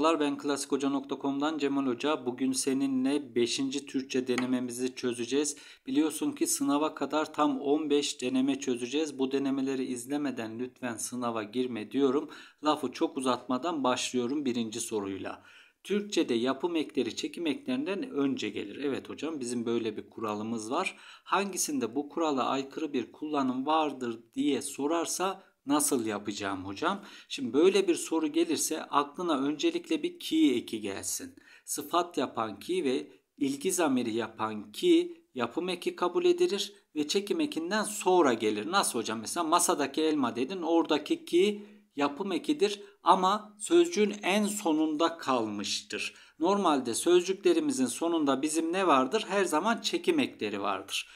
Merhabalar ben klasikoca.com'dan Cemal Hoca. Bugün seninle 5. Türkçe denememizi çözeceğiz. Biliyorsun ki sınava kadar tam 15 deneme çözeceğiz. Bu denemeleri izlemeden lütfen sınava girme diyorum. Lafı çok uzatmadan başlıyorum birinci soruyla. Türkçe'de yapım ekleri çekim eklerinden önce gelir. Evet hocam bizim böyle bir kuralımız var. Hangisinde bu kurala aykırı bir kullanım vardır diye sorarsa nasıl yapacağım hocam? Şimdi böyle bir soru gelirse aklına öncelikle bir ki eki gelsin. Sıfat yapan ki ve ilgi zamiri yapan ki yapım eki kabul edilir ve çekim ekinden sonra gelir. Nasıl hocam? Mesela masadaki elma dedin oradaki ki yapım ekidir ama sözcüğün en sonunda kalmıştır. Normalde sözcüklerimizin sonunda bizim ne vardır? Her zaman çekim ekleri vardır.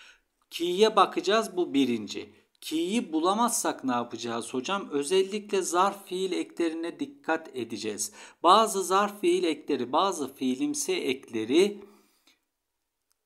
Ki'ye bakacağız bu birinci. Ki'yi bulamazsak ne yapacağız hocam? Özellikle zarf fiil eklerine dikkat edeceğiz. Bazı zarf fiil ekleri, bazı fiilimsi ekleri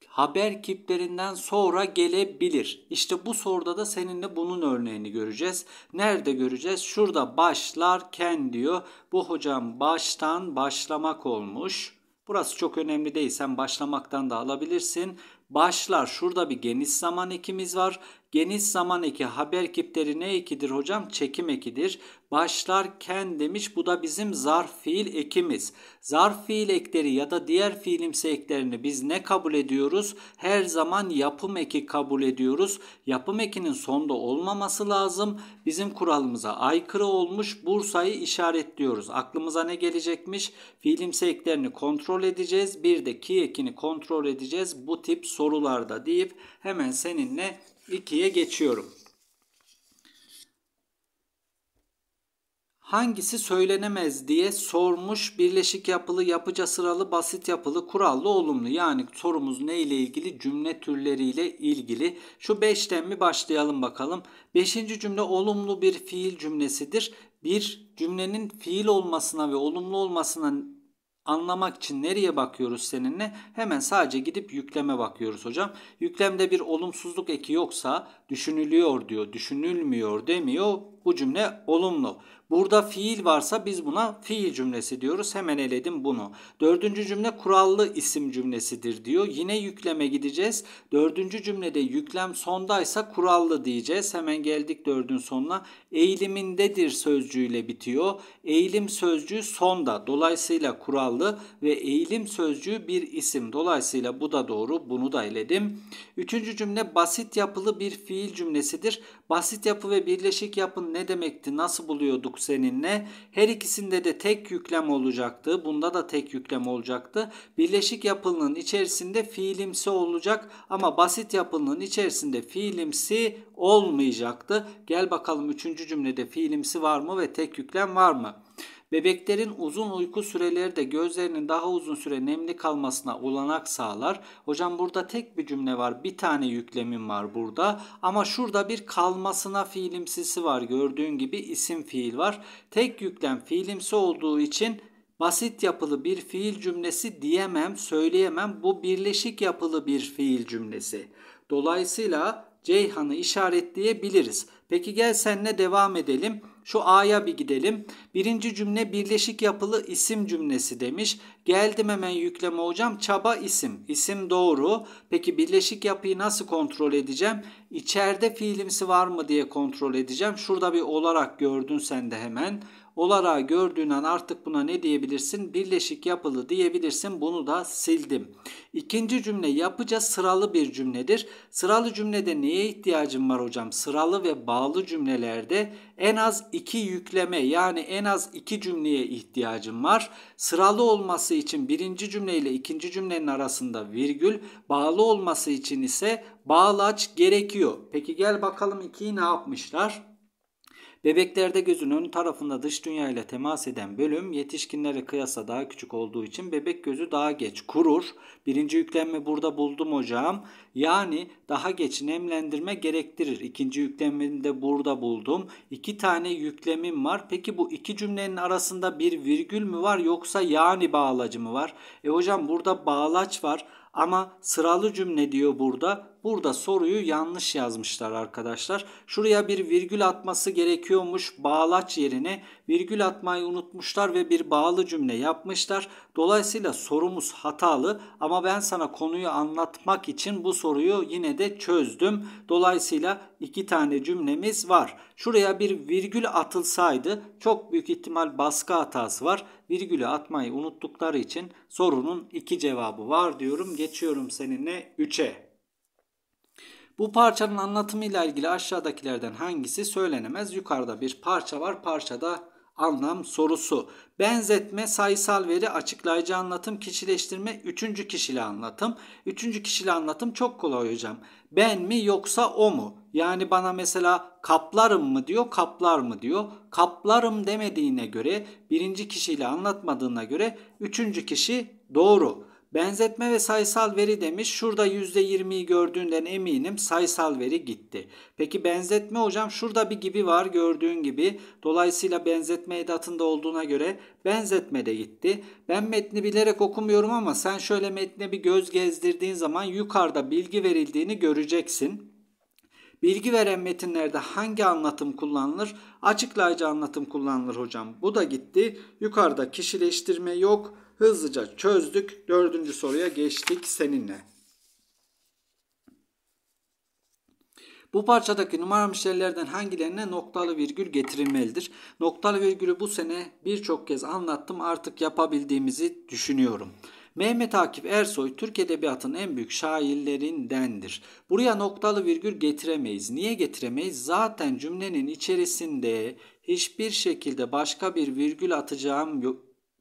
haber kiplerinden sonra gelebilir. İşte bu soruda da seninle bunun örneğini göreceğiz. Nerede göreceğiz? Şurada başlarken diyor. Bu hocam baştan başlamak olmuş. Burası çok önemli değil. Sen başlamaktan da alabilirsin. Başlar şurada bir geniş zaman ekimiz var. Geniş zaman eki haber kipleri ne ekidir hocam? Çekim ekidir. Başlarken demiş bu da bizim zarf fiil ekimiz. Zarf fiil ekleri ya da diğer fiilimsi eklerini biz ne kabul ediyoruz? Her zaman yapım eki kabul ediyoruz. Yapım ekinin sonda olmaması lazım. Bizim kuralımıza aykırı olmuş Bursa'yı işaretliyoruz. Aklımıza ne gelecekmiş? Fiilimsi eklerini kontrol edeceğiz. Bir de ki ekini kontrol edeceğiz bu tip sorularda deyip hemen seninle 2'ye geçiyorum. Hangisi söylenemez diye sormuş birleşik yapılı, yapıca sıralı, basit yapılı, kurallı, olumlu. Yani sorumuz ne ile ilgili? Cümle türleriyle ilgili. Şu beşten mi başlayalım bakalım. Beşinci cümle olumlu bir fiil cümlesidir. Bir cümlenin fiil olmasına ve olumlu olmasına anlamak için nereye bakıyoruz seninle? Hemen sadece gidip yükleme bakıyoruz hocam. Yüklemde bir olumsuzluk eki yoksa düşünülüyor diyor, düşünülmüyor demiyor. Bu cümle olumlu. Burada fiil varsa biz buna fiil cümlesi diyoruz. Hemen eledim bunu. Dördüncü cümle kurallı isim cümlesidir diyor. Yine yükleme gideceğiz. Dördüncü cümlede yüklem sondaysa kurallı diyeceğiz. Hemen geldik dördün sonuna. Eğilimindedir sözcüğüyle bitiyor. Eğilim sözcüğü sonda. Dolayısıyla kurallı ve eğilim sözcüğü bir isim. Dolayısıyla bu da doğru. Bunu da eledim. Üçüncü cümle basit yapılı bir fiil fiil cümlesidir. Basit yapı ve birleşik yapı ne demekti? Nasıl buluyorduk seninle? Her ikisinde de tek yüklem olacaktı. Bunda da tek yüklem olacaktı. Birleşik yapının içerisinde fiilimsi olacak ama basit yapının içerisinde fiilimsi olmayacaktı. Gel bakalım üçüncü cümlede fiilimsi var mı ve tek yüklem var mı? Bebeklerin uzun uyku süreleri de gözlerinin daha uzun süre nemli kalmasına olanak sağlar. Hocam burada tek bir cümle var. Bir tane yüklemim var burada. Ama şurada bir kalmasına fiilimsisi var. Gördüğün gibi isim fiil var. Tek yüklem fiilimsi olduğu için basit yapılı bir fiil cümlesi diyemem, söyleyemem. Bu birleşik yapılı bir fiil cümlesi. Dolayısıyla Ceyhan'ı işaretleyebiliriz. Peki gel senle devam edelim. Şu A'ya bir gidelim. Birinci cümle birleşik yapılı isim cümlesi demiş. Geldim hemen yükleme hocam. Çaba isim. İsim doğru. Peki birleşik yapıyı nasıl kontrol edeceğim? İçeride fiilimsi var mı diye kontrol edeceğim. Şurada bir olarak gördün sen de hemen. Olarağı gördüğünden artık buna ne diyebilirsin? Birleşik yapılı diyebilirsin. Bunu da sildim. İkinci cümle yapıca sıralı bir cümledir. Sıralı cümlede neye ihtiyacım var hocam? Sıralı ve bağlı cümlelerde en az iki yükleme yani en az iki cümleye ihtiyacım var. Sıralı olması için birinci cümle ile ikinci cümlenin arasında virgül, bağlı olması için ise bağlaç gerekiyor. Peki gel bakalım ikiyi ne yapmışlar? Bebeklerde gözünün tarafında dış dünya ile temas eden bölüm yetişkinlere kıyasla daha küçük olduğu için bebek gözü daha geç kurur. Birinci yüklenme burada buldum hocam. Yani daha geç nemlendirme gerektirir. İkinci yüklemini de burada buldum. İki tane yüklemim var. Peki bu iki cümlenin arasında bir virgül mü var yoksa yani bağlacı mı var? E hocam burada bağlaç var. Ama sıralı cümle diyor burada. Burada soruyu yanlış yazmışlar arkadaşlar. Şuraya bir virgül atması gerekiyormuş bağlaç yerine virgül atmayı unutmuşlar ve bir bağlı cümle yapmışlar. Dolayısıyla sorumuz hatalı ama ben sana konuyu anlatmak için bu soruyu yine de çözdüm. Dolayısıyla iki tane cümlemiz var. Şuraya bir virgül atılsaydı çok büyük ihtimal baskı hatası var. Virgülü atmayı unuttukları için sorunun iki cevabı var diyorum. Geçiyorum seninle 3'e. Bu parçanın anlatımıyla ilgili aşağıdakilerden hangisi söylenemez? Yukarıda bir parça var. Parçada anlam sorusu. Benzetme, sayısal veri, açıklayıcı anlatım, kişileştirme, üçüncü kişili anlatım. Üçüncü kişili anlatım çok kolay hocam. Ben mi yoksa o mu? Yani bana mesela kaplarım mı diyor, kaplar mı diyor. Kaplarım demediğine göre, birinci kişiyle anlatmadığına göre üçüncü kişi doğru. Benzetme ve sayısal veri demiş. Şurada %20'yi gördüğünden eminim sayısal veri gitti. Peki benzetme hocam şurada bir gibi var gördüğün gibi. Dolayısıyla benzetme edatında olduğuna göre benzetme de gitti. Ben metni bilerek okumuyorum ama sen şöyle metne bir göz gezdirdiğin zaman yukarıda bilgi verildiğini göreceksin. Bilgi veren metinlerde hangi anlatım kullanılır? Açıklayıcı anlatım kullanılır hocam. Bu da gitti. Yukarıda kişileştirme yok Hızlıca çözdük. Dördüncü soruya geçtik seninle. Bu parçadaki numara müşterilerden hangilerine noktalı virgül getirilmelidir? Noktalı virgülü bu sene birçok kez anlattım artık yapabildiğimizi düşünüyorum. Mehmet Akif Ersoy Türk Edebiyatı'nın en büyük şairlerindendir. Buraya noktalı virgül getiremeyiz. Niye getiremeyiz? Zaten cümlenin içerisinde hiçbir şekilde başka bir virgül atacağım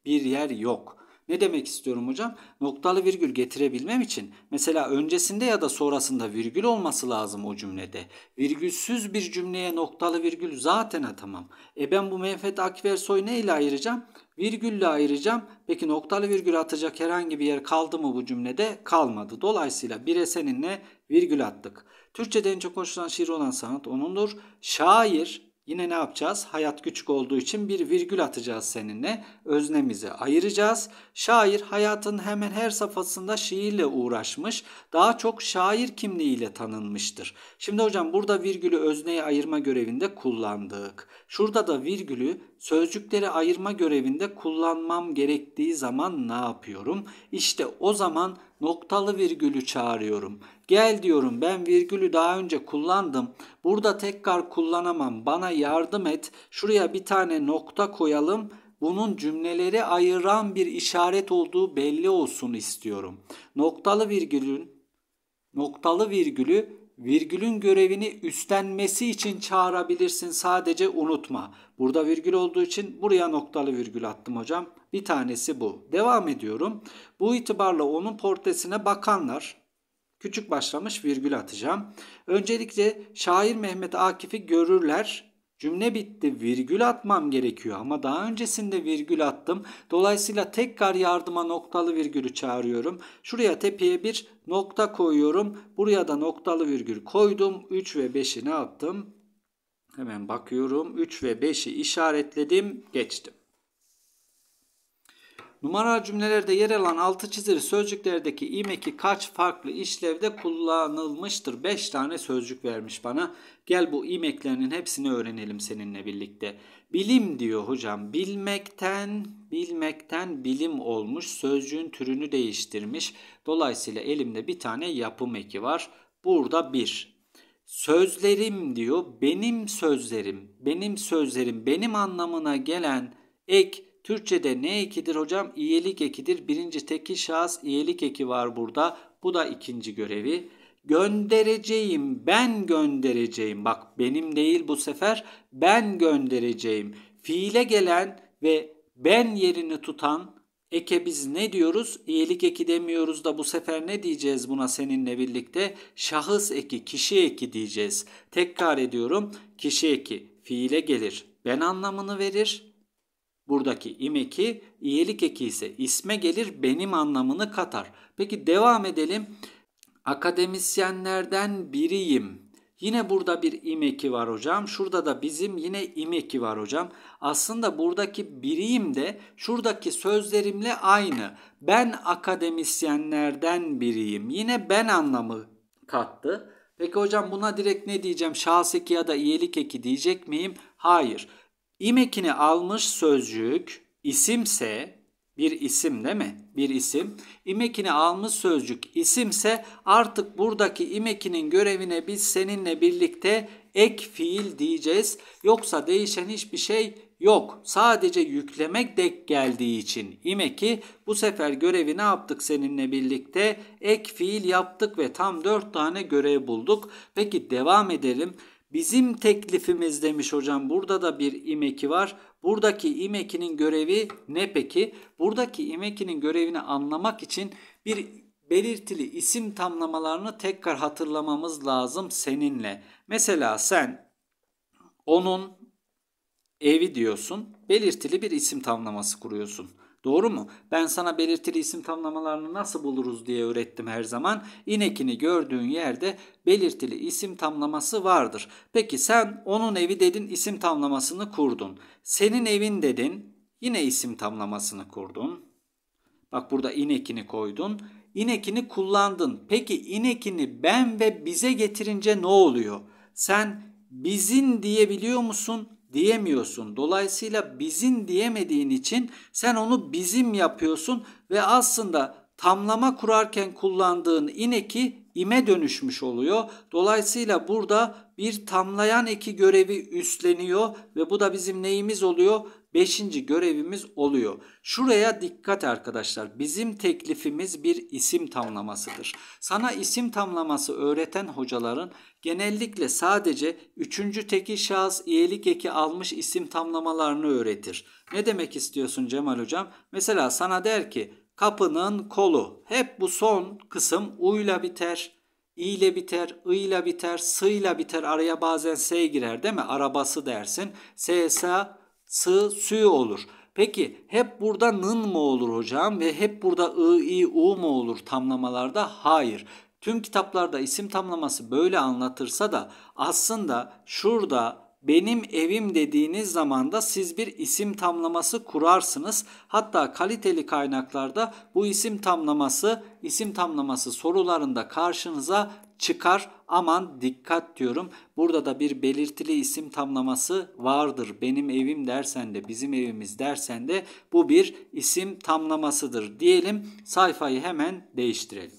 bir yer yok. Ne demek istiyorum hocam? Noktalı virgül getirebilmem için mesela öncesinde ya da sonrasında virgül olması lazım o cümlede. Virgülsüz bir cümleye noktalı virgül zaten atamam. E ben bu Menfet Akversoy ne ile ayıracağım? Virgülle ayıracağım. Peki noktalı virgül atacak herhangi bir yer kaldı mı bu cümlede? Kalmadı. Dolayısıyla bir seninle virgül attık. Türkçe'de en çok konuşulan şiir olan sanat onundur. Şair Yine ne yapacağız? Hayat küçük olduğu için bir virgül atacağız seninle öznemize ayıracağız. Şair hayatın hemen her safhasında şiirle uğraşmış, daha çok şair kimliğiyle tanınmıştır. Şimdi hocam burada virgülü özneye ayırma görevinde kullandık. Şurada da virgülü sözcükleri ayırma görevinde kullanmam gerektiği zaman ne yapıyorum? İşte o zaman noktalı virgülü çağırıyorum. Gel diyorum ben virgülü daha önce kullandım. Burada tekrar kullanamam. Bana yardım et. Şuraya bir tane nokta koyalım bunun cümleleri ayıran bir işaret olduğu belli olsun istiyorum. Noktalı virgülün noktalı virgülü virgülün görevini üstlenmesi için çağırabilirsin sadece unutma. Burada virgül olduğu için buraya noktalı virgül attım hocam. Bir tanesi bu. Devam ediyorum. Bu itibarla onun portresine bakanlar küçük başlamış virgül atacağım. Öncelikle şair Mehmet Akif'i görürler Cümle bitti. Virgül atmam gerekiyor ama daha öncesinde virgül attım. Dolayısıyla tekrar yardıma noktalı virgülü çağırıyorum. Şuraya tepeye bir nokta koyuyorum. Buraya da noktalı virgül koydum. 3 ve 5'i ne yaptım? Hemen bakıyorum. 3 ve 5'i işaretledim. Geçtim. Numara cümlelerde yer alan altı çizili sözcüklerdeki imeki kaç farklı işlevde kullanılmıştır? 5 tane sözcük vermiş bana. Gel bu imeklerinin hepsini öğrenelim seninle birlikte. Bilim diyor hocam. Bilmekten, bilmekten bilim olmuş. Sözcüğün türünü değiştirmiş. Dolayısıyla elimde bir tane yapım eki var. Burada bir. Sözlerim diyor. Benim sözlerim, benim sözlerim, benim anlamına gelen ek Türkçe'de ne ekidir hocam? İyelik ekidir. Birinci teki şahıs iyelik eki var burada. Bu da ikinci görevi. Göndereceğim, ben göndereceğim. Bak benim değil bu sefer ben göndereceğim. Fiile gelen ve ben yerini tutan eke biz ne diyoruz? İyelik eki demiyoruz da bu sefer ne diyeceğiz buna seninle birlikte? Şahıs eki, kişi eki diyeceğiz. Tekrar ediyorum. Kişi eki fiile gelir. Ben anlamını verir Buradaki imeki, eki, eki ise isme gelir benim anlamını katar. Peki devam edelim. Akademisyenlerden biriyim. Yine burada bir imeki var hocam. Şurada da bizim yine imeki var hocam. Aslında buradaki biriyim de şuradaki sözlerimle aynı. Ben akademisyenlerden biriyim. Yine ben anlamı kattı. Peki hocam buna direkt ne diyeceğim? Şahs eki ya da iyilik eki diyecek miyim? Hayır. İmekini almış sözcük isimse bir isim değil mi? Bir isim. İmekini almış sözcük isimse artık buradaki imekinin görevine biz seninle birlikte ek fiil diyeceğiz. Yoksa değişen hiçbir şey yok. Sadece yüklemek dek geldiği için imeki bu sefer görevi ne yaptık seninle birlikte? Ek fiil yaptık ve tam 4 tane görev bulduk. Peki devam edelim. Bizim teklifimiz demiş hocam burada da bir imeki var. Buradaki imekinin görevi ne peki? Buradaki imekinin görevini anlamak için bir belirtili isim tamlamalarını tekrar hatırlamamız lazım seninle. Mesela sen onun evi diyorsun. Belirtili bir isim tamlaması kuruyorsun. Doğru mu? Ben sana belirtili isim tamlamalarını nasıl buluruz diye öğrettim her zaman. İnekini gördüğün yerde belirtili isim tamlaması vardır. Peki sen onun evi dedin isim tamlamasını kurdun. Senin evin dedin yine isim tamlamasını kurdun. Bak burada inekini koydun. İnekini kullandın. Peki inekini ben ve bize getirince ne oluyor? Sen bizim diyebiliyor musun? diyemiyorsun. Dolayısıyla bizim diyemediğin için sen onu bizim yapıyorsun ve aslında tamlama kurarken kullandığın ineki ime dönüşmüş oluyor. Dolayısıyla burada bir tamlayan eki görevi üstleniyor ve bu da bizim neyimiz oluyor? Beşinci görevimiz oluyor. Şuraya dikkat arkadaşlar. Bizim teklifimiz bir isim tamlamasıdır. Sana isim tamlaması öğreten hocaların genellikle sadece üçüncü teki şahıs iyilik eki almış isim tamlamalarını öğretir. Ne demek istiyorsun Cemal hocam? Mesela sana der ki Kapının kolu. Hep bu son kısım u ile biter. i ile biter, ı ile biter, s ile biter. Araya bazen s girer değil mi? Arabası dersin. S, s, s, sü olur. Peki hep burada nın mı olur hocam ve hep burada ı, i, u mu olur tamlamalarda? Hayır. Tüm kitaplarda isim tamlaması böyle anlatırsa da aslında şurada benim evim dediğiniz zaman da siz bir isim tamlaması kurarsınız. Hatta kaliteli kaynaklarda bu isim tamlaması isim tamlaması sorularında karşınıza çıkar. Aman dikkat diyorum. Burada da bir belirtili isim tamlaması vardır. Benim evim dersen de bizim evimiz dersen de bu bir isim tamlamasıdır diyelim. Sayfayı hemen değiştirelim.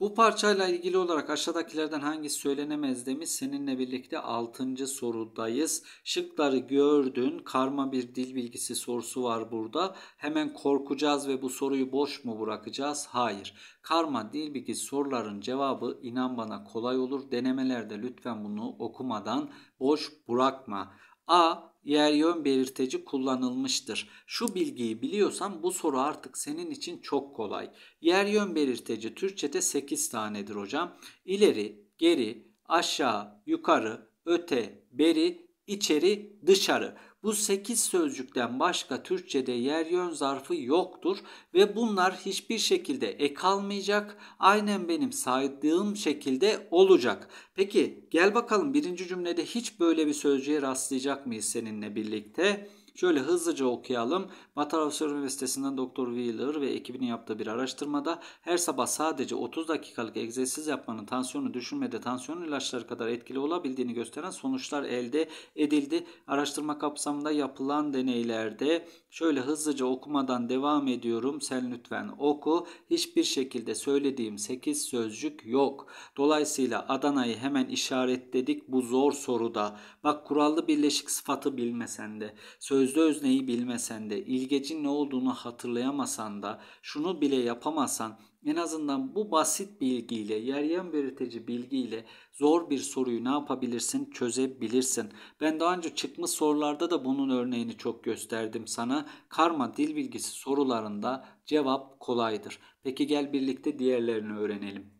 Bu parçayla ilgili olarak aşağıdakilerden hangisi söylenemez demiş. Seninle birlikte 6. sorudayız. Şıkları gördün. Karma bir dil bilgisi sorusu var burada. Hemen korkacağız ve bu soruyu boş mu bırakacağız? Hayır. Karma dil bilgisi soruların cevabı inan bana kolay olur. Denemelerde lütfen bunu okumadan boş bırakma. A yer yön belirteci kullanılmıştır. Şu bilgiyi biliyorsan bu soru artık senin için çok kolay. Yer yön belirteci Türkçe'de 8 tanedir hocam. İleri, geri, aşağı, yukarı, öte, beri, içeri, dışarı. Bu 8 sözcükten başka Türkçe'de yer yön zarfı yoktur ve bunlar hiçbir şekilde ek almayacak. Aynen benim saydığım şekilde olacak. Peki gel bakalım birinci cümlede hiç böyle bir sözcüğe rastlayacak mıyız seninle birlikte? Şöyle hızlıca okuyalım. Matarosör Üniversitesi'nden Doktor Wheeler ve ekibinin yaptığı bir araştırmada her sabah sadece 30 dakikalık egzersiz yapmanın tansiyonu düşürmede tansiyon ilaçları kadar etkili olabildiğini gösteren sonuçlar elde edildi. Araştırma kapsamında yapılan deneylerde şöyle hızlıca okumadan devam ediyorum. Sen lütfen oku. Hiçbir şekilde söylediğim 8 sözcük yok. Dolayısıyla Adana'yı hemen işaretledik bu zor soruda. Bak kurallı birleşik sıfatı bilmesen de. Söz özde özneyi bilmesen de, ilgecin ne olduğunu hatırlayamasan da, şunu bile yapamasan en azından bu basit bilgiyle, yeryen belirtici bilgiyle zor bir soruyu ne yapabilirsin? Çözebilirsin. Ben daha önce çıkmış sorularda da bunun örneğini çok gösterdim sana. Karma dil bilgisi sorularında cevap kolaydır. Peki gel birlikte diğerlerini öğrenelim.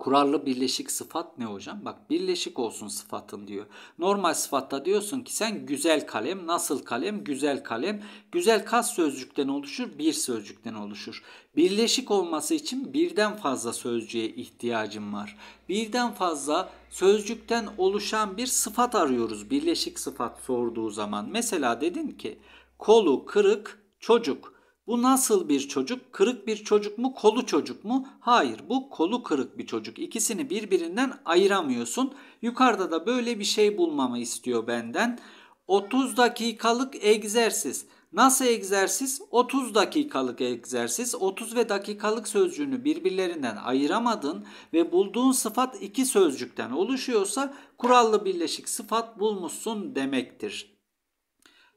Kurallı birleşik sıfat ne hocam? Bak birleşik olsun sıfatın diyor. Normal sıfatta diyorsun ki sen güzel kalem, nasıl kalem, güzel kalem. Güzel kas sözcükten oluşur, bir sözcükten oluşur. Birleşik olması için birden fazla sözcüğe ihtiyacım var. Birden fazla sözcükten oluşan bir sıfat arıyoruz birleşik sıfat sorduğu zaman. Mesela dedin ki kolu kırık çocuk. Bu nasıl bir çocuk? Kırık bir çocuk mu? Kolu çocuk mu? Hayır bu kolu kırık bir çocuk. İkisini birbirinden ayıramıyorsun. Yukarıda da böyle bir şey bulmamı istiyor benden. 30 dakikalık egzersiz. Nasıl egzersiz? 30 dakikalık egzersiz. 30 ve dakikalık sözcüğünü birbirlerinden ayıramadın ve bulduğun sıfat iki sözcükten oluşuyorsa kurallı birleşik sıfat bulmuşsun demektir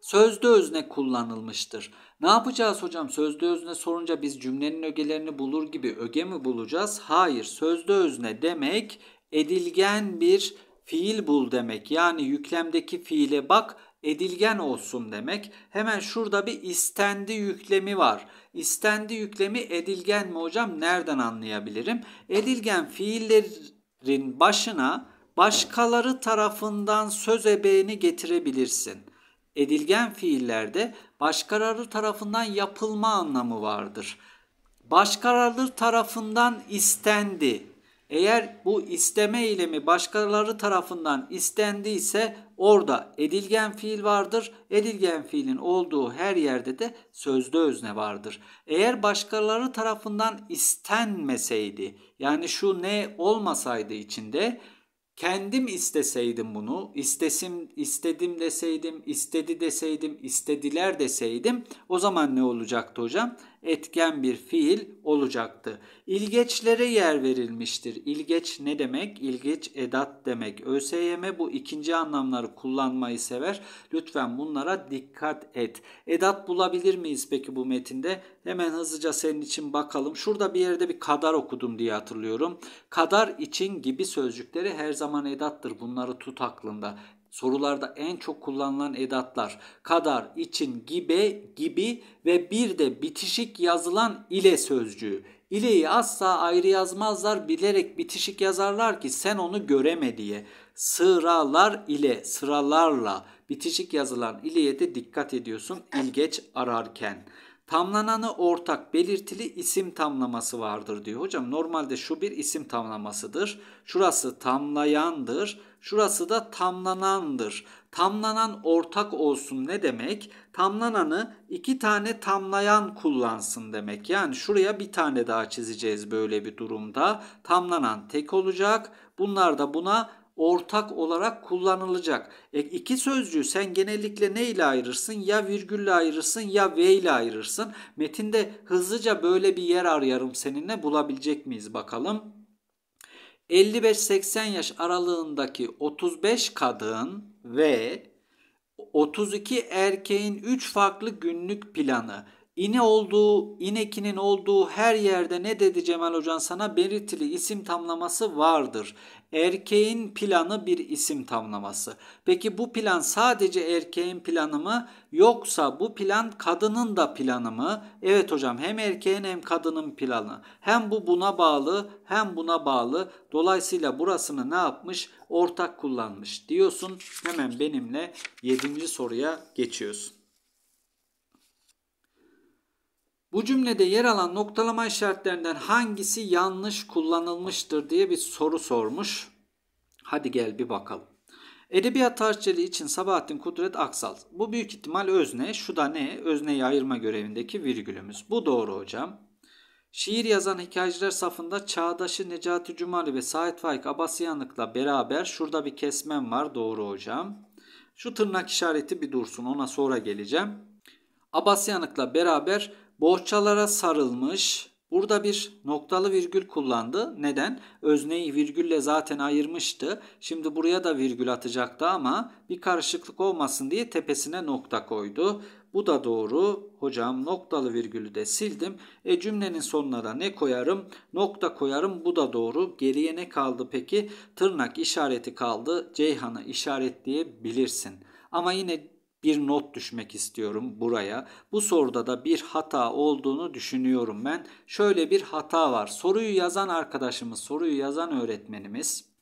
sözlü özne kullanılmıştır. Ne yapacağız hocam? Sözlü özne sorunca biz cümlenin ögelerini bulur gibi öge mi bulacağız? Hayır. Sözlü özne demek edilgen bir fiil bul demek. Yani yüklemdeki fiile bak edilgen olsun demek. Hemen şurada bir istendi yüklemi var. İstendi yüklemi edilgen mi hocam? Nereden anlayabilirim? Edilgen fiillerin başına başkaları tarafından söz ebeğini getirebilirsin edilgen fiillerde başkararlı tarafından yapılma anlamı vardır. Başkararlı tarafından istendi. Eğer bu isteme eylemi başkaları tarafından istendiyse orada edilgen fiil vardır. Edilgen fiilin olduğu her yerde de sözlü özne vardır. Eğer başkaları tarafından istenmeseydi yani şu ne olmasaydı içinde Kendim isteseydim bunu, istesim, istedim deseydim, istedi deseydim, istediler deseydim o zaman ne olacaktı hocam? etken bir fiil olacaktı. İlgeçlere yer verilmiştir. İlgeç ne demek? İlgeç edat demek. ÖSYM bu ikinci anlamları kullanmayı sever. Lütfen bunlara dikkat et. Edat bulabilir miyiz peki bu metinde? Hemen hızlıca senin için bakalım. Şurada bir yerde bir kadar okudum diye hatırlıyorum. Kadar için gibi sözcükleri her zaman edattır. Bunları tut aklında sorularda en çok kullanılan edatlar kadar, için, gibi, gibi ve bir de bitişik yazılan ile sözcüğü. İleyi asla ayrı yazmazlar bilerek bitişik yazarlar ki sen onu göreme diye. Sıralar ile sıralarla bitişik yazılan ileye de dikkat ediyorsun ilgeç ararken. Tamlananı ortak belirtili isim tamlaması vardır diyor. Hocam normalde şu bir isim tamlamasıdır. Şurası tamlayandır. Şurası da tamlanandır. Tamlanan ortak olsun ne demek? Tamlananı iki tane tamlayan kullansın demek. Yani şuraya bir tane daha çizeceğiz böyle bir durumda. Tamlanan tek olacak. Bunlar da buna ortak olarak kullanılacak. E, iki sözcüğü sen genellikle ne ile ayırırsın? Ya virgülle ayırırsın ya ve ile ayırırsın. Metinde hızlıca böyle bir yer arayarım seninle bulabilecek miyiz bakalım. 55-80 yaş aralığındaki 35 kadın ve 32 erkeğin 3 farklı günlük planı İne olduğu, inekinin olduğu her yerde ne dedi Cemal Hocan sana belirtili isim tamlaması vardır. Erkeğin planı bir isim tamlaması. Peki bu plan sadece erkeğin planı mı yoksa bu plan kadının da planı mı? Evet hocam hem erkeğin hem kadının planı. Hem bu buna bağlı hem buna bağlı. Dolayısıyla burasını ne yapmış? Ortak kullanmış diyorsun. Hemen benimle 7. soruya geçiyorsun. Bu cümlede yer alan noktalama işaretlerinden hangisi yanlış kullanılmıştır diye bir soru sormuş. Hadi gel bir bakalım. Edebiyat tarihçiliği için Sabahattin Kudret Aksal. Bu büyük ihtimal özne. Şu da ne? Özneyi ayırma görevindeki virgülümüz. Bu doğru hocam. Şiir yazan hikayeciler safında Çağdaşı Necati Cumali ve Sait Faik Abasyanlık'la beraber şurada bir kesmem var. Doğru hocam. Şu tırnak işareti bir dursun ona sonra geleceğim. Abasyanlık'la beraber Bohçalara sarılmış. Burada bir noktalı virgül kullandı. Neden? Özneyi virgülle zaten ayırmıştı. Şimdi buraya da virgül atacaktı ama bir karışıklık olmasın diye tepesine nokta koydu. Bu da doğru. Hocam noktalı virgülü de sildim. E cümlenin sonuna da ne koyarım? Nokta koyarım. Bu da doğru. Geriye ne kaldı peki? Tırnak işareti kaldı. Ceyhan'ı işaretleyebilirsin. Ama yine bir not düşmek istiyorum buraya. Bu soruda da bir hata olduğunu düşünüyorum ben. Şöyle bir hata var. Soruyu yazan arkadaşımız, soruyu yazan öğretmenimiz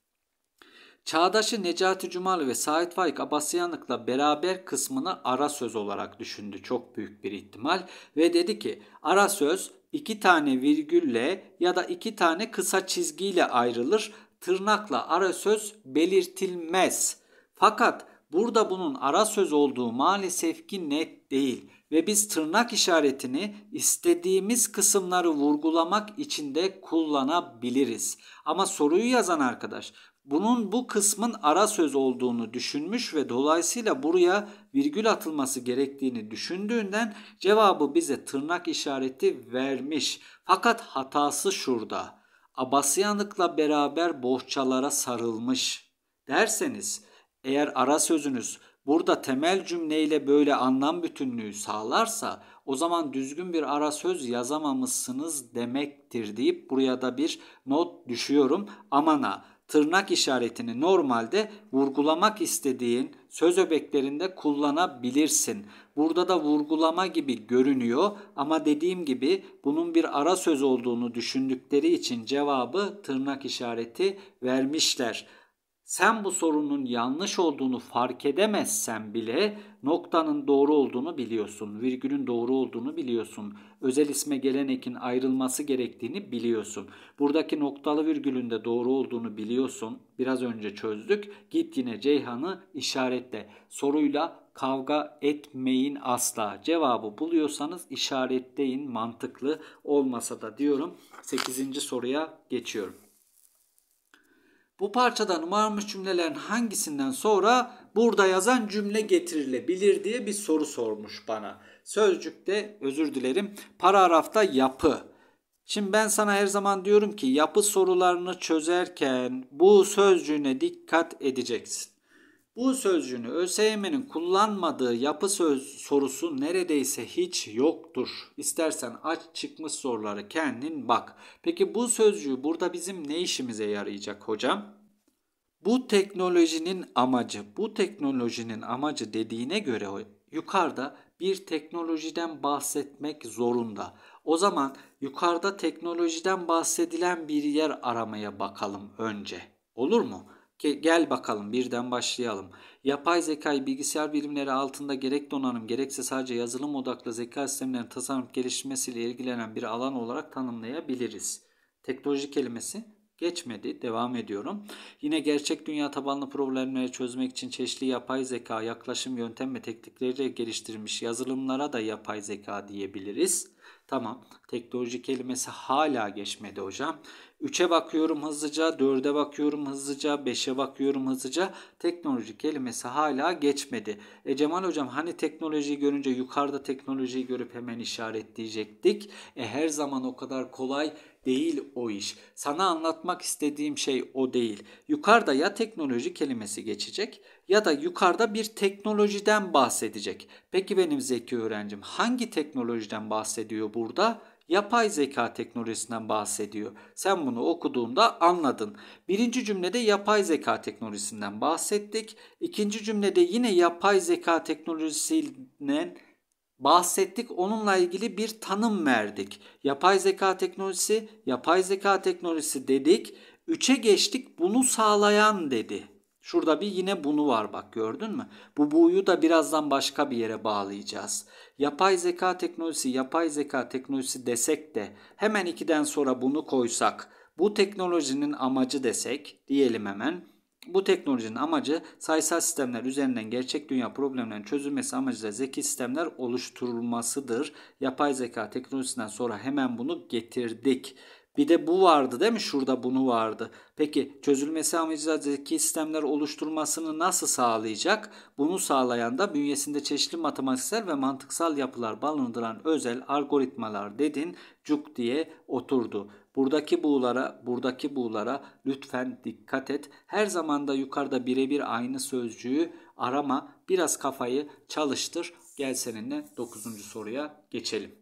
Çağdaşı Necati Cumal ve Sait Faik Abasyanlık'la beraber kısmını ara söz olarak düşündü çok büyük bir ihtimal ve dedi ki ara söz iki tane virgülle ya da iki tane kısa çizgiyle ayrılır tırnakla ara söz belirtilmez. Fakat Burada bunun ara söz olduğu maalesef ki net değil ve biz tırnak işaretini istediğimiz kısımları vurgulamak için de kullanabiliriz. Ama soruyu yazan arkadaş bunun bu kısmın ara söz olduğunu düşünmüş ve dolayısıyla buraya virgül atılması gerektiğini düşündüğünden cevabı bize tırnak işareti vermiş. Fakat hatası şurada. Abasyanlıkla beraber bohçalara sarılmış derseniz eğer ara sözünüz burada temel cümleyle böyle anlam bütünlüğü sağlarsa o zaman düzgün bir ara söz yazamamışsınız demektir deyip buraya da bir not düşüyorum. Amana tırnak işaretini normalde vurgulamak istediğin söz öbeklerinde kullanabilirsin. Burada da vurgulama gibi görünüyor ama dediğim gibi bunun bir ara söz olduğunu düşündükleri için cevabı tırnak işareti vermişler. Sen bu sorunun yanlış olduğunu fark edemezsen bile noktanın doğru olduğunu biliyorsun, virgülün doğru olduğunu biliyorsun, özel isme gelenekin ayrılması gerektiğini biliyorsun. Buradaki noktalı virgülün de doğru olduğunu biliyorsun. Biraz önce çözdük. Git yine Ceyhan'ı işaretle. Soruyla kavga etmeyin asla. Cevabı buluyorsanız işaretleyin mantıklı olmasa da diyorum. 8. soruya geçiyorum. Bu parçadan umarmış cümlelerin hangisinden sonra burada yazan cümle getirilebilir diye bir soru sormuş bana. Sözcükte özür dilerim paragrafta yapı. Şimdi ben sana her zaman diyorum ki yapı sorularını çözerken bu sözcüğüne dikkat edeceksin. Bu sözcüğünü ÖSYM'nin kullanmadığı yapı söz sorusu neredeyse hiç yoktur. İstersen aç çıkmış soruları kendin bak. Peki bu sözcüğü burada bizim ne işimize yarayacak hocam? Bu teknolojinin amacı, bu teknolojinin amacı dediğine göre yukarıda bir teknolojiden bahsetmek zorunda. O zaman yukarıda teknolojiden bahsedilen bir yer aramaya bakalım önce. Olur mu? Gel bakalım birden başlayalım. Yapay zekayı bilgisayar bilimleri altında gerek donanım gerekse sadece yazılım odaklı zeka sistemlerinin tasarım gelişmesiyle ilgilenen bir alan olarak tanımlayabiliriz. Teknoloji kelimesi geçmedi. Devam ediyorum. Yine gerçek dünya tabanlı problemleri çözmek için çeşitli yapay zeka yaklaşım yöntem ve teknikleriyle geliştirilmiş yazılımlara da yapay zeka diyebiliriz. Tamam. Teknoloji kelimesi hala geçmedi hocam. 3'e bakıyorum hızlıca, 4'e bakıyorum hızlıca, 5'e bakıyorum hızlıca. Teknoloji kelimesi hala geçmedi. E Cemal hocam hani teknolojiyi görünce yukarıda teknolojiyi görüp hemen işaretleyecektik. E her zaman o kadar kolay değil o iş. Sana anlatmak istediğim şey o değil. Yukarıda ya teknoloji kelimesi geçecek ya da yukarıda bir teknolojiden bahsedecek. Peki benim zeki öğrencim hangi teknolojiden bahsediyor burada? Yapay zeka teknolojisinden bahsediyor. Sen bunu okuduğunda anladın. Birinci cümlede yapay zeka teknolojisinden bahsettik. İkinci cümlede yine yapay zeka teknolojisinden bahsettik. Onunla ilgili bir tanım verdik. Yapay zeka teknolojisi, yapay zeka teknolojisi dedik. Üçe geçtik bunu sağlayan dedi. Şurada bir yine bunu var bak gördün mü? Bu bu'yu da birazdan başka bir yere bağlayacağız. Yapay zeka teknolojisi, yapay zeka teknolojisi desek de hemen ikiden sonra bunu koysak, bu teknolojinin amacı desek diyelim hemen. Bu teknolojinin amacı sayısal sistemler üzerinden gerçek dünya problemlerinin çözülmesi amacıyla zeki sistemler oluşturulmasıdır. Yapay zeka teknolojisinden sonra hemen bunu getirdik. Bir de bu vardı değil mi? Şurada bunu vardı. Peki çözülmesi amacıyla zeki sistemler oluşturmasını nasıl sağlayacak? Bunu sağlayan da bünyesinde çeşitli matematiksel ve mantıksal yapılar barındıran özel algoritmalar dedin cuk diye oturdu. Buradaki buğulara, buradaki buğulara lütfen dikkat et. Her zaman da yukarıda birebir aynı sözcüğü arama. Biraz kafayı çalıştır. Gel seninle 9. soruya geçelim.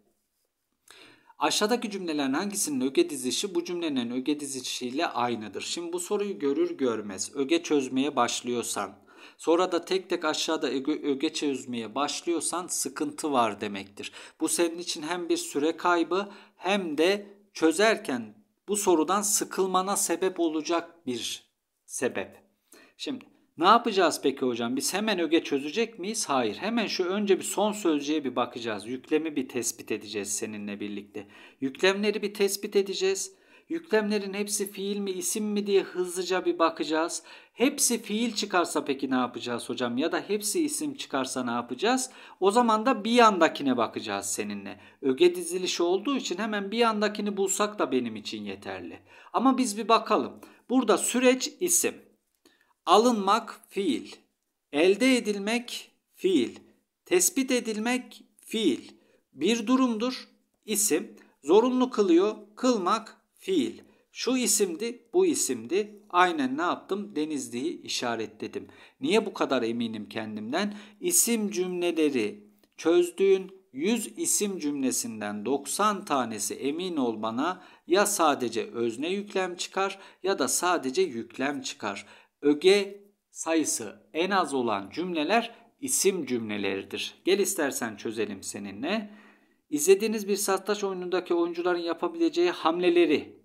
Aşağıdaki cümlelerin hangisinin öge dizişi bu cümlenin öge dizişiyle aynıdır? Şimdi bu soruyu görür görmez öge çözmeye başlıyorsan Sonra da tek tek aşağıda öge çözmeye başlıyorsan sıkıntı var demektir. Bu senin için hem bir süre kaybı hem de çözerken bu sorudan sıkılmana sebep olacak bir sebep. Şimdi ne yapacağız peki hocam? Biz hemen öge çözecek miyiz? Hayır. Hemen şu önce bir son sözcüğe bir bakacağız. Yüklemi bir tespit edeceğiz seninle birlikte. Yüklemleri bir tespit edeceğiz. Yüklemlerin hepsi fiil mi isim mi diye hızlıca bir bakacağız. Hepsi fiil çıkarsa peki ne yapacağız hocam? Ya da hepsi isim çıkarsa ne yapacağız? O zaman da bir yandakine bakacağız seninle. Öge dizilişi olduğu için hemen bir yandakini bulsak da benim için yeterli. Ama biz bir bakalım. Burada süreç isim. Alınmak fiil. Elde edilmek fiil. Tespit edilmek fiil. Bir durumdur isim. Zorunlu kılıyor kılmak fiil. Şu isimdi, bu isimdi. Aynen ne yaptım? Denizli'yi işaretledim. Niye bu kadar eminim kendimden? İsim cümleleri çözdüğün 100 isim cümlesinden 90 tanesi emin olmana ya sadece özne yüklem çıkar ya da sadece yüklem çıkar öge sayısı en az olan cümleler isim cümleleridir. Gel istersen çözelim seninle. İzlediğiniz bir satranç oyunundaki oyuncuların yapabileceği hamleleri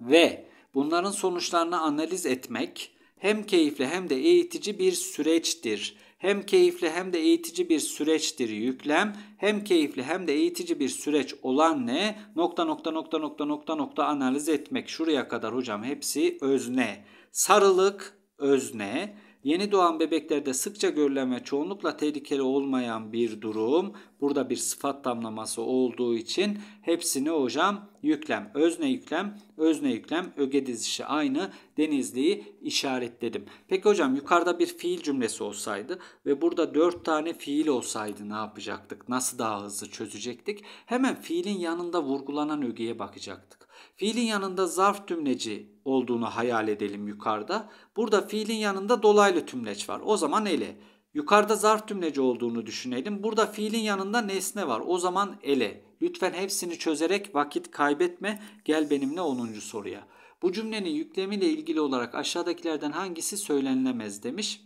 ve bunların sonuçlarını analiz etmek hem keyifli hem de eğitici bir süreçtir. Hem keyifli hem de eğitici bir süreçtir yüklem. Hem keyifli hem de eğitici bir süreç olan ne? Nokta nokta nokta nokta nokta nokta analiz etmek. Şuraya kadar hocam hepsi özne. Sarılık özne, Yeni doğan bebeklerde sıkça görülen ve çoğunlukla tehlikeli olmayan bir durum. Burada bir sıfat damlaması olduğu için hepsini hocam yüklem, özne yüklem, özne yüklem, öge dizişi aynı denizliği işaretledim. Peki hocam yukarıda bir fiil cümlesi olsaydı ve burada 4 tane fiil olsaydı ne yapacaktık? Nasıl daha hızlı çözecektik? Hemen fiilin yanında vurgulanan ögeye bakacaktık. Fiilin yanında zarf tümleci olduğunu hayal edelim yukarıda. Burada fiilin yanında dolaylı tümleç var. O zaman ele. Yukarıda zarf tümleci olduğunu düşünelim. Burada fiilin yanında nesne var. O zaman ele. Lütfen hepsini çözerek vakit kaybetme. Gel benimle 10. soruya. Bu cümlenin yüklemiyle ilgili olarak aşağıdakilerden hangisi söylenilemez demiş.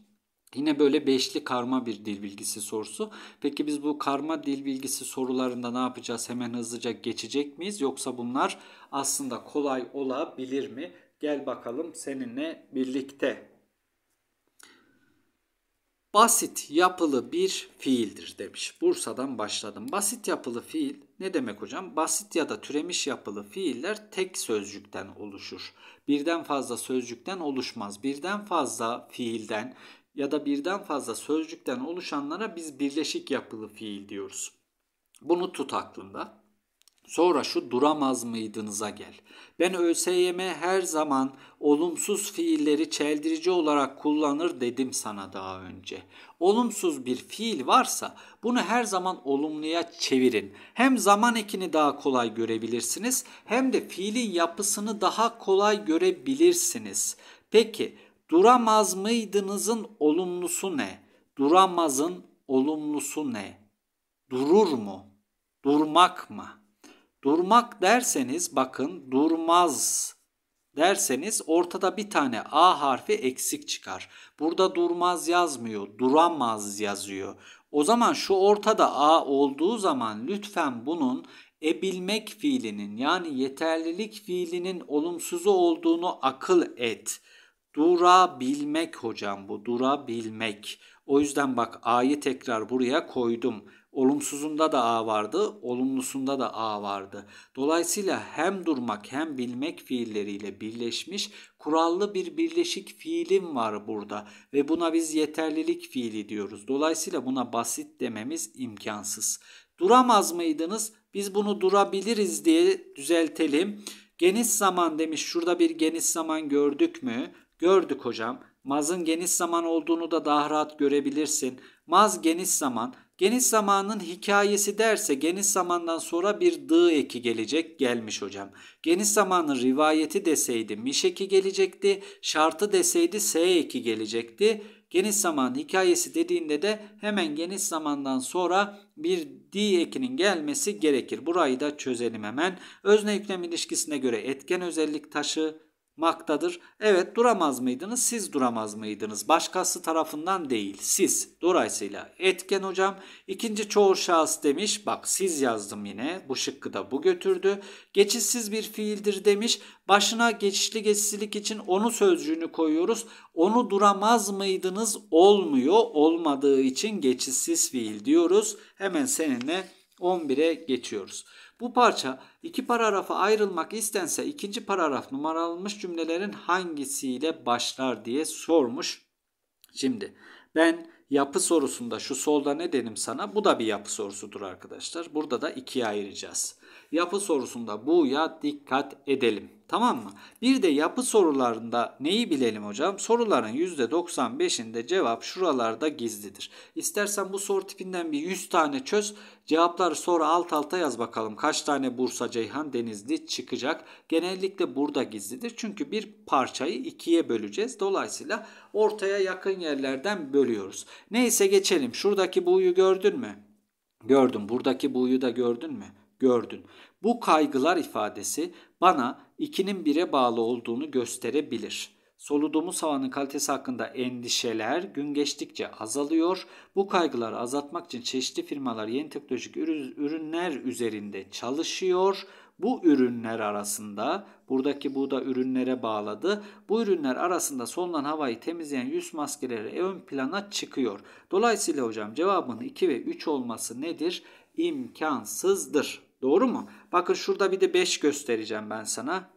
Yine böyle beşli karma bir dil bilgisi sorusu. Peki biz bu karma dil bilgisi sorularında ne yapacağız? Hemen hızlıca geçecek miyiz? Yoksa bunlar aslında kolay olabilir mi? Gel bakalım seninle birlikte. Basit yapılı bir fiildir demiş. Bursa'dan başladım. Basit yapılı fiil ne demek hocam? Basit ya da türemiş yapılı fiiller tek sözcükten oluşur. Birden fazla sözcükten oluşmaz. Birden fazla fiilden ya da birden fazla sözcükten oluşanlara biz birleşik yapılı fiil diyoruz. Bunu tut aklında. Sonra şu duramaz mıydınıza gel. Ben ÖSYM her zaman olumsuz fiilleri çeldirici olarak kullanır dedim sana daha önce. Olumsuz bir fiil varsa bunu her zaman olumluya çevirin. Hem zaman ekini daha kolay görebilirsiniz hem de fiilin yapısını daha kolay görebilirsiniz. Peki Duramaz mıydınızın olumlusu ne? Duramazın olumlusu ne? Durur mu? Durmak mı? Durmak derseniz bakın durmaz derseniz ortada bir tane A harfi eksik çıkar. Burada durmaz yazmıyor, duramaz yazıyor. O zaman şu ortada A olduğu zaman lütfen bunun ebilmek fiilinin yani yeterlilik fiilinin olumsuzu olduğunu akıl et. Durabilmek hocam bu durabilmek. O yüzden bak A'yı tekrar buraya koydum. Olumsuzunda da A vardı, olumlusunda da A vardı. Dolayısıyla hem durmak hem bilmek fiilleriyle birleşmiş kurallı bir birleşik fiilim var burada ve buna biz yeterlilik fiili diyoruz. Dolayısıyla buna basit dememiz imkansız. Duramaz mıydınız? Biz bunu durabiliriz diye düzeltelim. Geniş zaman demiş. Şurada bir geniş zaman gördük mü? Gördük hocam. Maz'ın geniş zaman olduğunu da daha rahat görebilirsin. Maz geniş zaman. Geniş zamanın hikayesi derse geniş zamandan sonra bir dı eki gelecek gelmiş hocam. Geniş zamanın rivayeti deseydi miş eki gelecekti. Şartı deseydi s eki gelecekti. Geniş zaman hikayesi dediğinde de hemen geniş zamandan sonra bir di ekinin gelmesi gerekir. Burayı da çözelim hemen. Özne yüklem ilişkisine göre etken özellik taşı maktadır. Evet duramaz mıydınız? Siz duramaz mıydınız? Başkası tarafından değil. Siz. Dolayısıyla etken hocam. İkinci çoğul şahıs demiş. Bak siz yazdım yine. Bu şıkkı da bu götürdü. Geçişsiz bir fiildir demiş. Başına geçişli geçişlilik için onu sözcüğünü koyuyoruz. Onu duramaz mıydınız? Olmuyor. Olmadığı için geçişsiz fiil diyoruz. Hemen seninle 11'e geçiyoruz. Bu parça iki paragrafa ayrılmak istense ikinci paragraf numaralanmış cümlelerin hangisiyle başlar diye sormuş. Şimdi ben yapı sorusunda şu solda ne dedim sana? Bu da bir yapı sorusudur arkadaşlar. Burada da ikiye ayıracağız. Yapı sorusunda bu ya dikkat edelim. Tamam mı? Bir de yapı sorularında neyi bilelim hocam? Soruların %95'inde cevap şuralarda gizlidir. İstersen bu soru tipinden bir 100 tane çöz. Cevapları sonra alt alta yaz bakalım. Kaç tane Bursa, Ceyhan, Denizli çıkacak? Genellikle burada gizlidir. Çünkü bir parçayı ikiye böleceğiz. Dolayısıyla ortaya yakın yerlerden bölüyoruz. Neyse geçelim. Şuradaki buğuyu gördün mü? Gördüm. Buradaki buğuyu da gördün mü? Gördün. Bu kaygılar ifadesi bana 2'nin bire bağlı olduğunu gösterebilir. Soluduğumuz havanın kalitesi hakkında endişeler gün geçtikçe azalıyor. Bu kaygıları azaltmak için çeşitli firmalar yeni teknolojik ürünler üzerinde çalışıyor. Bu ürünler arasında buradaki bu da ürünlere bağladı. Bu ürünler arasında solunan havayı temizleyen yüz maskeleri ön plana çıkıyor. Dolayısıyla hocam cevabın 2 ve 3 olması nedir? İmkansızdır. Doğru mu? Bakın şurada bir de 5 göstereceğim ben sana.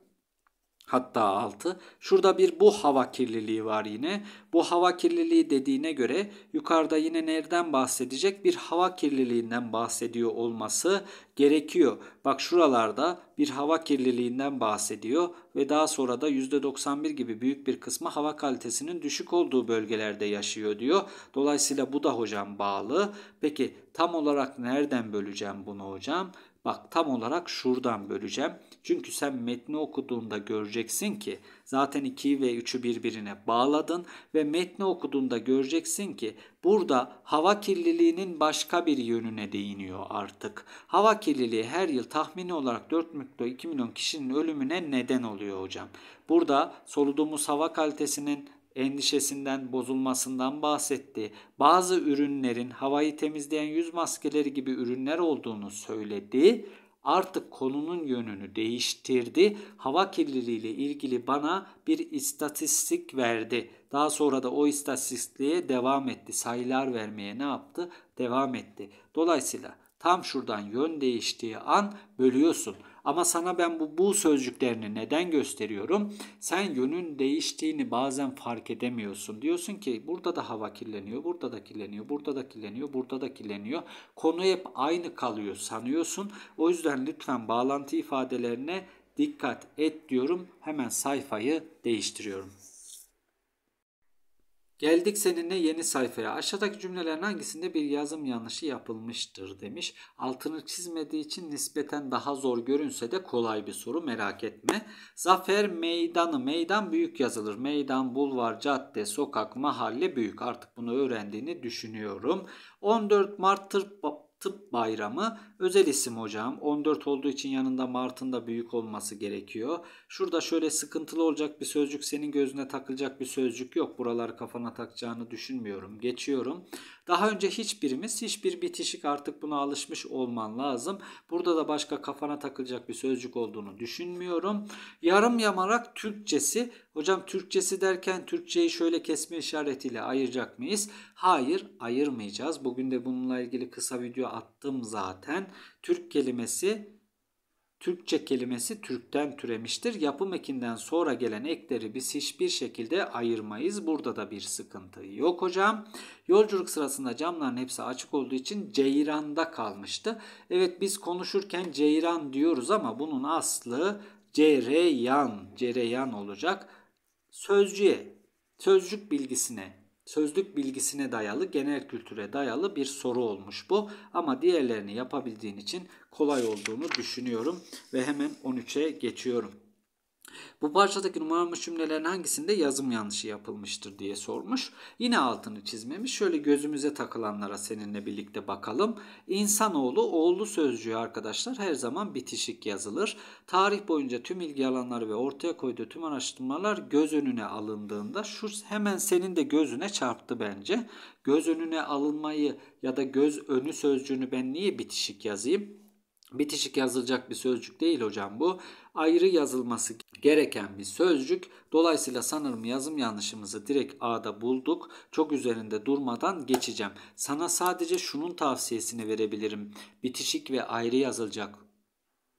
Hatta 6. Şurada bir bu hava kirliliği var yine. Bu hava kirliliği dediğine göre yukarıda yine nereden bahsedecek? Bir hava kirliliğinden bahsediyor olması gerekiyor. Bak şuralarda bir hava kirliliğinden bahsediyor ve daha sonra da %91 gibi büyük bir kısmı hava kalitesinin düşük olduğu bölgelerde yaşıyor diyor. Dolayısıyla bu da hocam bağlı. Peki tam olarak nereden böleceğim bunu hocam? Bak tam olarak şuradan böleceğim. Çünkü sen metni okuduğunda göreceksin ki zaten 2'yi ve 3'ü birbirine bağladın ve metni okuduğunda göreceksin ki burada hava kirliliğinin başka bir yönüne değiniyor artık. Hava kirliliği her yıl tahmini olarak 4.2 milyon kişinin ölümüne neden oluyor hocam. Burada soluduğumuz hava kalitesinin endişesinden, bozulmasından bahsetti. Bazı ürünlerin havayı temizleyen yüz maskeleri gibi ürünler olduğunu söyledi. Artık konunun yönünü değiştirdi. Hava kirliliği ile ilgili bana bir istatistik verdi. Daha sonra da o istatistikliğe devam etti. Sayılar vermeye ne yaptı? Devam etti. Dolayısıyla tam şuradan yön değiştiği an bölüyorsun. Ama sana ben bu bu sözcüklerini neden gösteriyorum? Sen yönün değiştiğini bazen fark edemiyorsun. Diyorsun ki burada da hava kirleniyor, burada da kirleniyor, burada da kirleniyor, burada da kirleniyor. Konu hep aynı kalıyor sanıyorsun. O yüzden lütfen bağlantı ifadelerine dikkat et diyorum. Hemen sayfayı değiştiriyorum. Geldik seninle yeni sayfaya. Aşağıdaki cümlelerin hangisinde bir yazım yanlışı yapılmıştır demiş. Altını çizmediği için nispeten daha zor görünse de kolay bir soru merak etme. Zafer meydanı. Meydan büyük yazılır. Meydan, bulvar, cadde, sokak, mahalle büyük. Artık bunu öğrendiğini düşünüyorum. 14 Mart Tıp Bayramı özel isim hocam. 14 olduğu için yanında Mart'ın da büyük olması gerekiyor. Şurada şöyle sıkıntılı olacak bir sözcük senin gözüne takılacak bir sözcük yok. Buralar kafana takacağını düşünmüyorum. Geçiyorum. Daha önce hiçbirimiz hiçbir bitişik artık buna alışmış olman lazım. Burada da başka kafana takılacak bir sözcük olduğunu düşünmüyorum. Yarım yamarak Türkçesi. Hocam Türkçesi derken Türkçeyi şöyle kesme işaretiyle ayıracak mıyız? Hayır ayırmayacağız. Bugün de bununla ilgili kısa video attım zaten. Türk kelimesi Türkçe kelimesi Türk'ten türemiştir. Yapım ekinden sonra gelen ekleri biz hiçbir şekilde ayırmayız. Burada da bir sıkıntı yok hocam. Yolculuk sırasında camların hepsi açık olduğu için ceyranda kalmıştı. Evet biz konuşurken ceyran diyoruz ama bunun aslı cereyan, cereyan olacak. Sözcüye, sözcük bilgisine sözlük bilgisine dayalı, genel kültüre dayalı bir soru olmuş bu. Ama diğerlerini yapabildiğin için kolay olduğunu düşünüyorum ve hemen 13'e geçiyorum. Bu parçadaki numaralı cümlelerin hangisinde yazım yanlışı yapılmıştır diye sormuş. Yine altını çizmemiş. Şöyle gözümüze takılanlara seninle birlikte bakalım. İnsanoğlu, oğlu sözcüğü arkadaşlar her zaman bitişik yazılır. Tarih boyunca tüm ilgi alanları ve ortaya koyduğu tüm araştırmalar göz önüne alındığında şu hemen senin de gözüne çarptı bence. Göz önüne alınmayı ya da göz önü sözcüğünü ben niye bitişik yazayım? Bitişik yazılacak bir sözcük değil hocam bu. Ayrı yazılması gereken bir sözcük. Dolayısıyla sanırım yazım yanlışımızı direkt A'da bulduk. Çok üzerinde durmadan geçeceğim. Sana sadece şunun tavsiyesini verebilirim. Bitişik ve ayrı yazılacak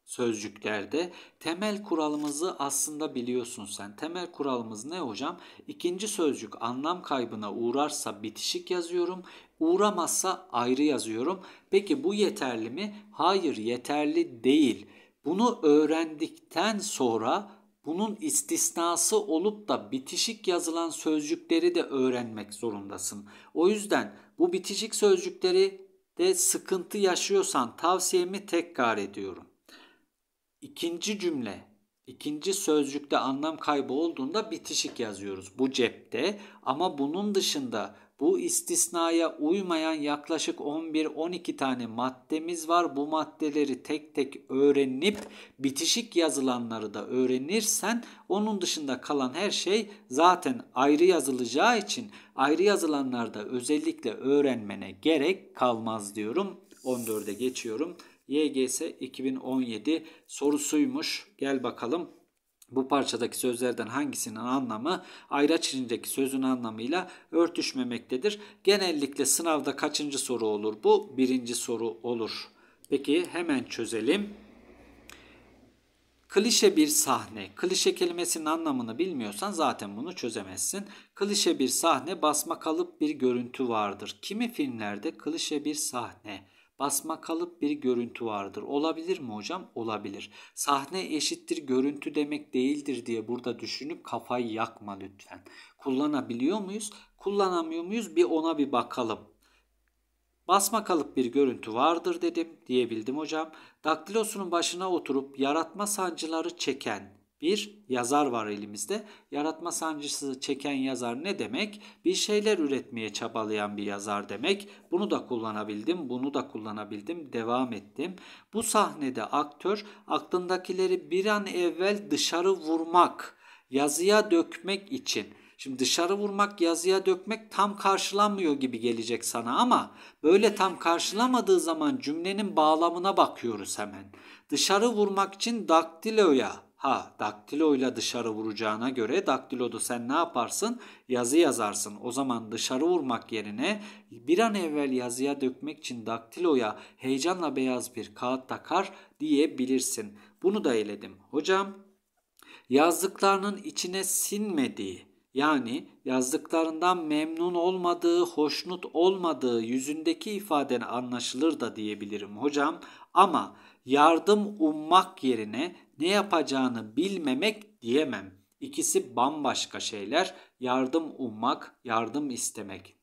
sözcüklerde temel kuralımızı aslında biliyorsun sen. Temel kuralımız ne hocam? İkinci sözcük anlam kaybına uğrarsa bitişik yazıyorum. Uğramazsa ayrı yazıyorum. Peki bu yeterli mi? Hayır yeterli değil. Bunu öğrendikten sonra bunun istisnası olup da bitişik yazılan sözcükleri de öğrenmek zorundasın. O yüzden bu bitişik sözcükleri de sıkıntı yaşıyorsan tavsiyemi tekrar ediyorum ikinci cümle, ikinci sözcükte anlam kaybı olduğunda bitişik yazıyoruz. Bu cepte ama bunun dışında bu istisnaya uymayan yaklaşık 11-12 tane maddemiz var. Bu maddeleri tek tek öğrenip bitişik yazılanları da öğrenirsen onun dışında kalan her şey zaten ayrı yazılacağı için ayrı yazılanlarda özellikle öğrenmene gerek kalmaz diyorum. 14'e geçiyorum. YGS 2017 sorusuymuş. Gel bakalım bu parçadaki sözlerden hangisinin anlamı ayraç içindeki sözün anlamıyla örtüşmemektedir. Genellikle sınavda kaçıncı soru olur bu? Birinci soru olur. Peki hemen çözelim. Klişe bir sahne. Klişe kelimesinin anlamını bilmiyorsan zaten bunu çözemezsin. Klişe bir sahne basma kalıp bir görüntü vardır. Kimi filmlerde klişe bir sahne basma kalıp bir görüntü vardır. Olabilir mi hocam? Olabilir. Sahne eşittir görüntü demek değildir diye burada düşünüp kafayı yakma lütfen. Kullanabiliyor muyuz? Kullanamıyor muyuz? Bir ona bir bakalım. Basma kalıp bir görüntü vardır dedim diyebildim hocam. Daktilosunun başına oturup yaratma sancıları çeken bir yazar var elimizde. Yaratma sancısı çeken yazar ne demek? Bir şeyler üretmeye çabalayan bir yazar demek. Bunu da kullanabildim, bunu da kullanabildim, devam ettim. Bu sahnede aktör aklındakileri bir an evvel dışarı vurmak, yazıya dökmek için Şimdi dışarı vurmak, yazıya dökmek tam karşılanmıyor gibi gelecek sana ama böyle tam karşılamadığı zaman cümlenin bağlamına bakıyoruz hemen. Dışarı vurmak için daktiloya, Ha daktiloyla dışarı vuracağına göre daktiloda sen ne yaparsın? Yazı yazarsın. O zaman dışarı vurmak yerine bir an evvel yazıya dökmek için daktiloya heyecanla beyaz bir kağıt takar diyebilirsin. Bunu da eledim. Hocam yazdıklarının içine sinmediği yani yazdıklarından memnun olmadığı, hoşnut olmadığı yüzündeki ifaden anlaşılır da diyebilirim hocam. Ama yardım ummak yerine ne yapacağını bilmemek diyemem. İkisi bambaşka şeyler. Yardım ummak, yardım istemek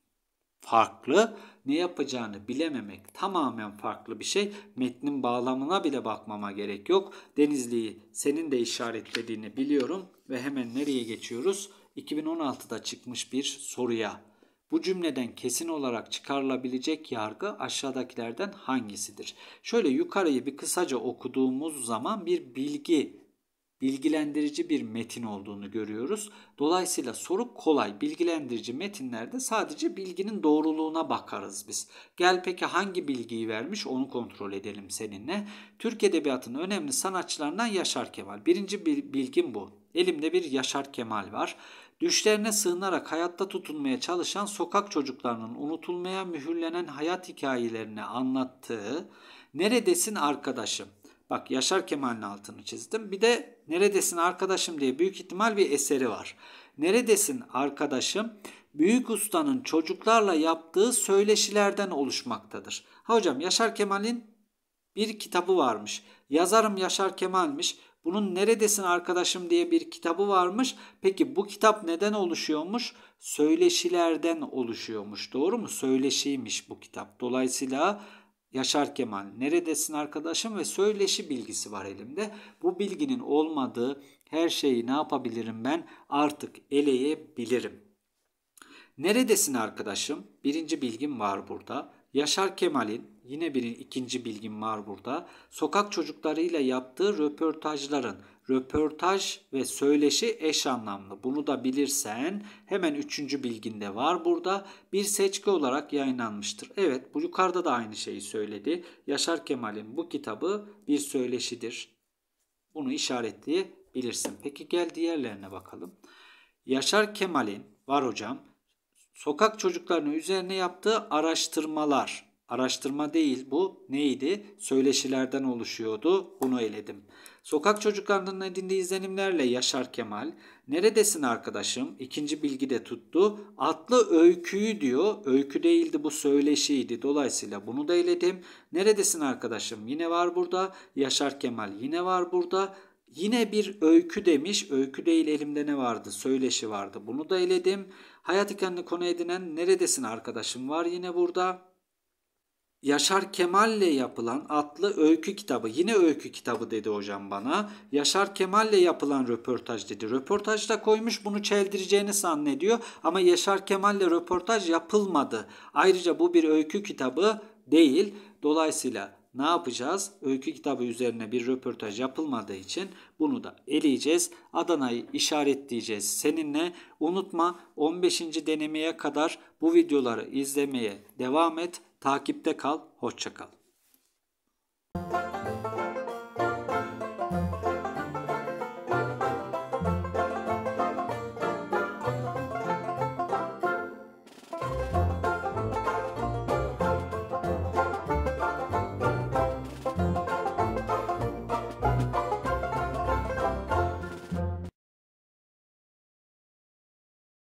farklı. Ne yapacağını bilememek tamamen farklı bir şey. Metnin bağlamına bile bakmama gerek yok. Denizli'yi senin de işaretlediğini biliyorum ve hemen nereye geçiyoruz? 2016'da çıkmış bir soruya bu cümleden kesin olarak çıkarılabilecek yargı aşağıdakilerden hangisidir? Şöyle yukarıyı bir kısaca okuduğumuz zaman bir bilgi, bilgilendirici bir metin olduğunu görüyoruz. Dolayısıyla soru kolay. Bilgilendirici metinlerde sadece bilginin doğruluğuna bakarız biz. Gel peki hangi bilgiyi vermiş onu kontrol edelim seninle. Türk Edebiyatı'nın önemli sanatçılarından Yaşar Kemal. Birinci bilgim bu. Elimde bir Yaşar Kemal var. Düşlerine sığınarak hayatta tutunmaya çalışan sokak çocuklarının unutulmaya mühürlenen hayat hikayelerini anlattığı Neredesin Arkadaşım? Bak Yaşar Kemal'in altını çizdim. Bir de Neredesin Arkadaşım diye büyük ihtimal bir eseri var. Neredesin Arkadaşım? Büyük ustanın çocuklarla yaptığı söyleşilerden oluşmaktadır. Ha hocam Yaşar Kemal'in bir kitabı varmış. Yazarım Yaşar Kemal'miş. Bunun Neredesin Arkadaşım diye bir kitabı varmış. Peki bu kitap neden oluşuyormuş? Söyleşilerden oluşuyormuş. Doğru mu? Söyleşiymiş bu kitap. Dolayısıyla Yaşar Kemal neredesin arkadaşım ve söyleşi bilgisi var elimde. Bu bilginin olmadığı her şeyi ne yapabilirim ben artık eleyebilirim. Neredesin arkadaşım? Birinci bilgim var burada. Yaşar Kemal'in Yine bir ikinci bilgim var burada. Sokak çocuklarıyla yaptığı röportajların röportaj ve söyleşi eş anlamlı. Bunu da bilirsen hemen üçüncü bilginde var burada. Bir seçki olarak yayınlanmıştır. Evet bu yukarıda da aynı şeyi söyledi. Yaşar Kemal'in bu kitabı bir söyleşidir. Bunu işaretleyebilirsin. Peki gel diğerlerine bakalım. Yaşar Kemal'in var hocam sokak çocuklarının üzerine yaptığı araştırmalar Araştırma değil bu neydi? Söyleşilerden oluşuyordu. Bunu eledim. Sokak çocuklarından edindiği izlenimlerle Yaşar Kemal neredesin arkadaşım? İkinci bilgi de tuttu. Atlı öyküyü diyor. Öykü değildi bu söyleşiydi. Dolayısıyla bunu da eledim. Neredesin arkadaşım? Yine var burada. Yaşar Kemal yine var burada. Yine bir öykü demiş. Öykü değil elimde ne vardı? Söyleşi vardı. Bunu da eledim. Hayat ikenli konu edinen neredesin arkadaşım var yine burada. Yaşar Kemal'le yapılan adlı öykü kitabı. Yine öykü kitabı dedi hocam bana. Yaşar Kemal'le yapılan röportaj dedi. Röportajda koymuş bunu çeldireceğini zannediyor ama Yaşar Kemal'le röportaj yapılmadı. Ayrıca bu bir öykü kitabı değil. Dolayısıyla ne yapacağız? Öykü kitabı üzerine bir röportaj yapılmadığı için bunu da eleyeceğiz. Adana'yı işaretleyeceğiz seninle. Unutma 15. denemeye kadar bu videoları izlemeye devam et. Takipte kal, hoşça kal.